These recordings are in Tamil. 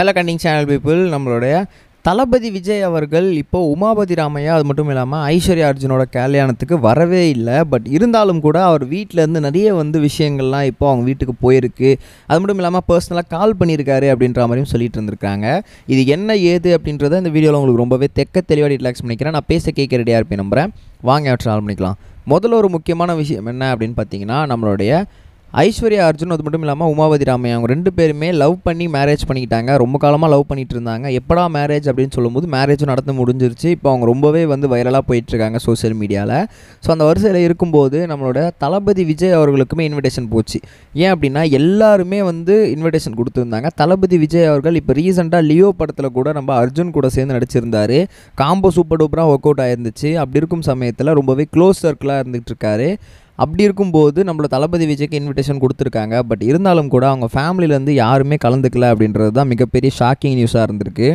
ஹலோ கண்டிங் சேனல் பீப்புள் நம்மளுடைய தளபதி விஜய் அவர்கள் இப்போது உமாபதி ராமையா அது மட்டும் இல்லாமல் ஐஸ்வர்யா அர்ஜுனோட கல்யாணத்துக்கு வரவே இல்லை பட் இருந்தாலும் கூட அவர் வீட்டிலேருந்து நிறைய வந்து விஷயங்கள்லாம் இப்போ அவங்க வீட்டுக்கு போயிருக்கு அது மட்டும் இல்லாமல் பர்சனலாக கால் பண்ணியிருக்காரு அப்படின்ற மாதிரியும் சொல்லிட்டு இருந்திருக்காங்க இது என்ன ஏது அப்படின்றத இந்த வீடியோவில் உங்களுக்கு ரொம்பவே தெக்க தெளிவாக ரிலாக்ஸ் பண்ணிக்கிறேன் நான் பேச கேட்க ரெடியாக இருப்பேன் நம்புகிறேன் வாங்க அவற்றை ஆள் பண்ணிக்கலாம் முதல்ல ஒரு முக்கியமான விஷயம் என்ன அப்படின்னு பார்த்தீங்கன்னா நம்மளுடைய ஐஸ்வர்யா அர்ஜுன் அது மட்டும் இல்லாமல் உமாவதி ராமையா அவங்க ரெண்டு பேருமே லவ் பண்ணி மேரேஜ் பண்ணிக்கிட்டாங்க ரொம்ப காலமாக லவ் பண்ணிகிட்டு இருந்தாங்க எப்படா மேரேஜ் அப்படின்னு சொல்லும்போது மேரேஜும் நடந்து முடிஞ்சிருச்சு இப்போ அவங்க ரொம்பவே வந்து வைரலாக போயிட்டுருக்காங்க சோசியல் மீடியாவில் ஸோ அந்த வரிசையில் இருக்கும்போது நம்மளோட தளபதி விஜய் அவர்களுக்குமே இன்விடேஷன் போச்சு ஏன் அப்படின்னா எல்லாருமே வந்து இன்விடேஷன் கொடுத்துருந்தாங்க தளபதி விஜய் அவர்கள் இப்போ ரீசெண்டாக லியோ படத்தில் கூட நம்ம அர்ஜுன் கூட சேர்ந்து நடிச்சிருந்தார் காம்போ சூப்பர் டூப்பராக ஒர்க் அவுட் ஆயிருந்துச்சு அப்படி இருக்கும் சமயத்தில் ரொம்பவே க்ளோஸ் சர்க்கிளாக இருந்துகிட்டு இருக்காரு அப்படி இருக்கும்போது நம்மளை தளபதி விஜய்க்கு இன்விடேஷன் கொடுத்துருக்காங்க பட் இருந்தாலும் கூட அவங்க ஃபேமிலியிலேருந்து யாருமே கலந்துக்கல அப்படின்றது தான் மிகப்பெரிய ஷாக்கிங் நியூஸாக இருந்திருக்கு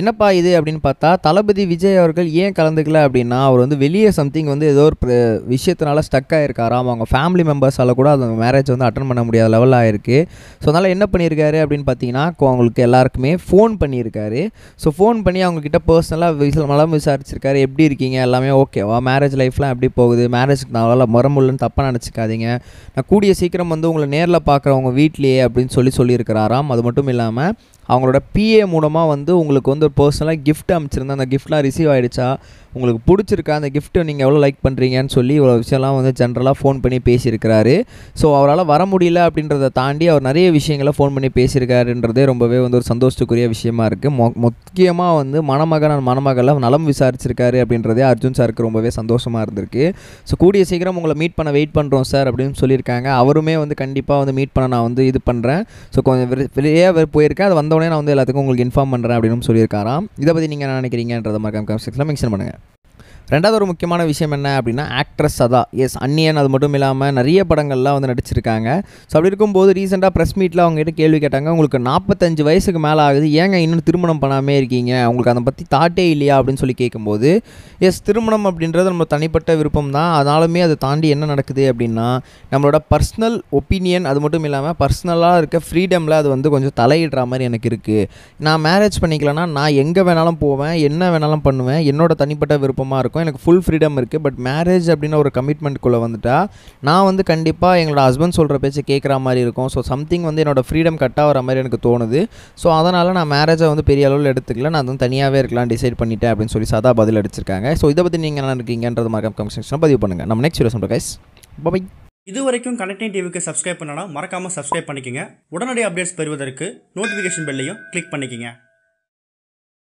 என்னப்பா இது அப்படின்னு பார்த்தா தளபதி விஜய் அவர்கள் ஏன் கலந்துக்கல அப்படின்னா அவர் வந்து வெளியே சம்திங் வந்து ஏதோ ஒரு விஷயத்தினால ஸ்டக் ஆகிருக்காராம் அவங்க ஃபேமிலி மெம்பர்ஸால் கூட அந்த மேரேஜ் வந்து அட்டன் பண்ண முடியாத லெவல் ஆயிருக்கு ஸோ அதனால் என்ன பண்ணியிருக்காரு அப்படின்னு பார்த்தீங்கன்னா அவங்களுக்கு எல்லாருக்குமே ஃபோன் பண்ணியிருக்காரு ஸோ ஃபோன் பண்ணி அவங்கக்கிட்ட பர்சனலாக விசில் விசாரிச்சிருக்காரு எப்படி இருக்கீங்க எல்லாமே ஓகேவா மேரேஜ் லைஃப்லாம் எப்படி போகுது மேரேஜ்க்கு நான் முறமுள்ளன்னு தப்பாக நினச்சிக்காதீங்க நான் கூடிய சீக்கிரம் வந்து உங்களை நேரில் பார்க்குறவங்க வீட்லேயே அப்படின்னு சொல்லி சொல்லியிருக்கிறாராம் அது மட்டும் இல்லாமல் அவங்களோட பிஏ மூலமாக வந்து உங்களுக்கு வந்து வந்து ஒரு பர்சனலாக கிஃப்ட் அமைச்சிருந்தேன் அந்த கிஃப்ட்லாம் ரிசீவ் ஆகிடுச்சா உங்களுக்கு பிடிச்சிருக்கா அந்த கிஃப்ட்டை நீங்கள் எவ்வளோ லைக் பண்ணுறீங்கன்னு சொல்லி இவ்வளோ விஷயம்லாம் வந்து ஜென்ரலாக ஃபோன் பண்ணி பேசியிருக்கிறாரு ஸோ அவரால் வர முடியல அப்படின்றத தாண்டி அவர் நிறைய விஷயங்களை ஃபோன் பண்ணி பேசியிருக்காருன்றதே ரொம்பவே வந்து ஒரு சந்தோஷத்துக்குரிய விஷயமா இருக்குது மொ முக்கியமாக வந்து மணமகன் மணமகளை நலம் விசாரிச்சிருக்காரு அப்படின்றதே அர்ஜுன் சாருக்கு ரொம்பவே சந்தோஷமாக இருந்திருக்கு ஸோ கூடிய சீக்கிரம் உங்களை மீட் பண்ண வெயிட் பண்ணுறோம் சார் அப்படின்னு சொல்லியிருக்காங்க அவருமே வந்து கண்டிப்பாக வந்து மீட் பண்ண நான் வந்து இது பண்ணுறேன் ஸோ கொஞ்சம் வெளியே போயிருக்கேன் அது வந்தோடனே நான் வந்து எல்லாத்துக்கும் உங்களுக்கு இன்ஃபார்ம் பண்ணுறேன் அப்படின்னு சொல்லியிருக்கேன் இருக்காராம் இதை பற்றி நீங்கள் என்ன நினைக்கிறீங்கன்றத மறக்காம கமெண்ட் செக்ஷனில் மென்ஷன் பண்ணுங்கள் ரெண்டாவது ஒரு முக்கியமான விஷயம் என்ன அப்படின்னா ஆக்ட்ரஸ் அதான் எஸ் அன்னியன் அது மட்டும் இல்லாமல் நிறைய படங்கள்லாம் வந்து நடிச்சிருக்காங்க ஸோ அப்படி இருக்கும்போது ரீசெண்டாக ப்ரெஸ் மீட்டில் அவங்ககிட்ட கேள்வி கேட்டாங்க உங்களுக்கு நாற்பத்தஞ்சு வயசுக்கு மேலே ஆகுது ஏங்க இன்னும் திருமணம் பண்ணாமே இருக்கீங்க உங்களுக்கு அதை பற்றி தாட்டே இல்லையா அப்படின்னு சொல்லி கேட்கும்போது எஸ் திருமணம் அப்படின்றது நம்ம தனிப்பட்ட விருப்பம் தான் அதனாலுமே அதை தாண்டி என்ன நடக்குது அப்படின்னா நம்மளோட பர்சனல் ஒப்பீனியன் அது மட்டும் இல்லாமல் பர்சனலாக இருக்க ஃப்ரீடமில் அது வந்து கொஞ்சம் தலையிடுற மாதிரி எனக்கு இருக்குது நான் மேரேஜ் பண்ணிக்கலன்னா நான் எங்கே வேணாலும் போவேன் என்ன வேணாலும் பண்ணுவேன் என்னோட தனிப்பட்ட விருப்பமாக இருக்கும் எனக்கு ஃபுல் ஃப்ரீடம் இருக்குது பட் மேரேஜ் அப்படின்னு ஒரு கமிட்மெண்ட்குள்ளே வந்துட்டால் நான் வந்து கண்டிப்பாக எங்களோட ஹஸ்பண்ட் சொல்கிற பேச்சு கேட்குற மாதிரி இருக்கும் ஸோ சம்திங் வந்து என்னோடய ஃப்ரீடம் கட் ஆகிற மாதிரி எனக்கு தோணுது ஸோ அதனால் நான் மேரேஜை வந்து பெரிய அளவில் எடுத்துக்கல நான் வந்து தனியாகவே இருக்கலாம் டிசைட் பண்ணிட்டேன் அப்படின்னு சொல்லி சாதா பதில் அடிச்சிருக்காங்க ஸோ இதை பற்றி நீங்கள் என்ன இருக்கீங்கன்றது மறக்காம கமெண்ட் பதிவு பண்ணுங்கள் நம்ம நெக்ஸ்ட் வீடியோ சொல்கிற கைஸ் பாய் இது வரைக்கும் கனெக்டிங் டிவிக்கு சப்ஸ்கிரைப் பண்ணனா மறக்காமல் சப்ஸ்கிரைப் பண்ணிக்கங்க உடனடி அப்டேட்ஸ் பெறுவதற்கு நோட்டிஃபிகேஷன் பெல்லையும் கிளிக் பண்ணிக்கங்க